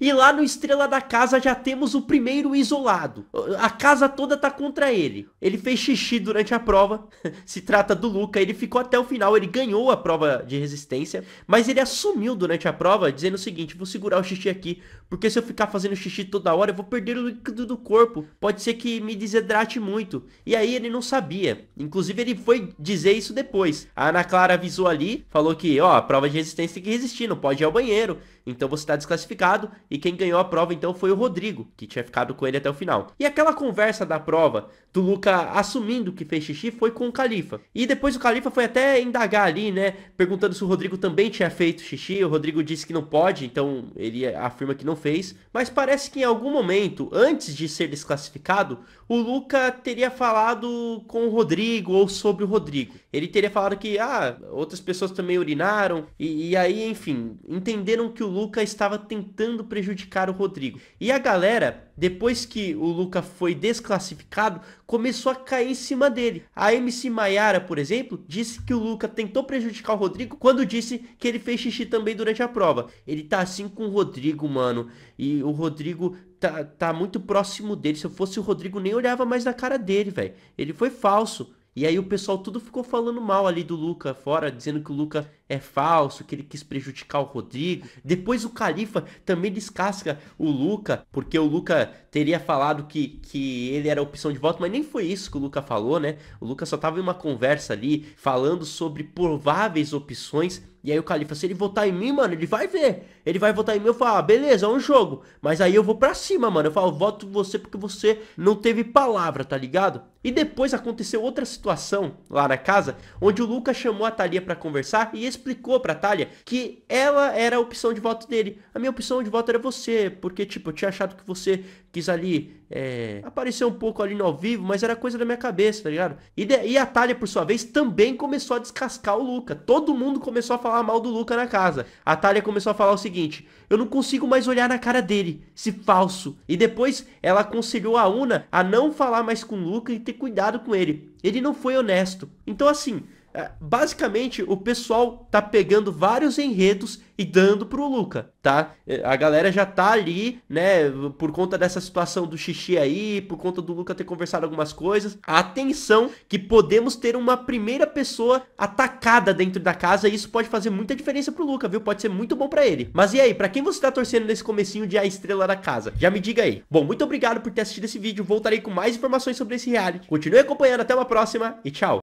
E lá no Estrela da Casa já temos o primeiro isolado. A casa toda tá contra ele. Ele fez xixi durante a prova. Se trata do Luca. Ele ficou até o final. Ele ganhou a prova de resistência. Mas ele assumiu durante a prova, dizendo o seguinte: vou segurar o xixi aqui. Porque se eu ficar fazendo xixi toda hora, eu vou perder o líquido do corpo. Pode ser que me desidrate muito. E aí ele não sabia. Inclusive, ele foi dizer isso depois. A Ana Clara avisou ali, falou que, ó, a prova de resistência tem que resistir, não pode ir ao banheiro. Então você tá desclassificado e quem ganhou a prova então foi o Rodrigo, que tinha ficado com ele até o final. E aquela conversa da prova do Luca assumindo que fez xixi foi com o Califa. E depois o Califa foi até indagar ali, né, perguntando se o Rodrigo também tinha feito xixi. O Rodrigo disse que não pode, então ele afirma que não fez, mas parece que em algum momento antes de ser desclassificado, o Luca teria falado com o Rodrigo ou sobre o Rodrigo. Ele teria falado que ah, outras pessoas também urinaram e, e aí, enfim, entenderam que o Luca estava tentando prejudicar o Rodrigo. E a galera, depois que o Luca foi desclassificado, começou a cair em cima dele. A MC Maiara, por exemplo, disse que o Luca tentou prejudicar o Rodrigo quando disse que ele fez xixi também durante a prova. Ele tá assim com o Rodrigo, mano. E o Rodrigo tá, tá muito próximo dele. Se eu fosse o Rodrigo, nem olhava mais na cara dele, velho. Ele foi falso. E aí o pessoal tudo ficou falando mal ali do Luca fora, dizendo que o Luca é falso, que ele quis prejudicar o Rodrigo. Depois o Califa também descasca o Luca, porque o Luca teria falado que, que ele era opção de voto, mas nem foi isso que o Luca falou, né? O Luca só tava em uma conversa ali falando sobre prováveis opções e aí o Califa, se ele votar em mim, mano, ele vai ver. Ele vai votar em mim, eu falo, ah, beleza, é um jogo. Mas aí eu vou pra cima, mano. Eu falo, voto você porque você não teve palavra, tá ligado? E depois aconteceu outra situação lá na casa, onde o Lucas chamou a Thalia para conversar e explicou pra Thalia que ela era a opção de voto dele. A minha opção de voto era você, porque, tipo, eu tinha achado que você quis ali é, aparecer um pouco ali no ao vivo, mas era coisa da minha cabeça, tá ligado? E, de, e a Thalia, por sua vez, também começou a descascar o Lucas. Todo mundo começou a falar falar mal do Luca na casa. A Talia começou a falar o seguinte: eu não consigo mais olhar na cara dele, esse falso. E depois ela aconselhou a Una a não falar mais com o Luca e ter cuidado com ele. Ele não foi honesto. Então, assim, é, basicamente o pessoal tá pegando vários enredos e dando pro Luca, tá? É, a galera já tá ali, né, por conta dessa situação do xixi aí, por conta do Luca ter conversado algumas coisas. Atenção que podemos ter uma primeira pessoa atacada dentro da casa e isso pode fazer muita diferença pro Luca, viu? Pode ser muito bom para ele. Mas e aí, para quem você tá torcendo nesse comecinho de a estrela da casa? Já me diga aí. Bom, muito obrigado por ter assistido esse vídeo. Voltarei com mais informações sobre esse reality. Continue acompanhando, até uma próxima e tchau.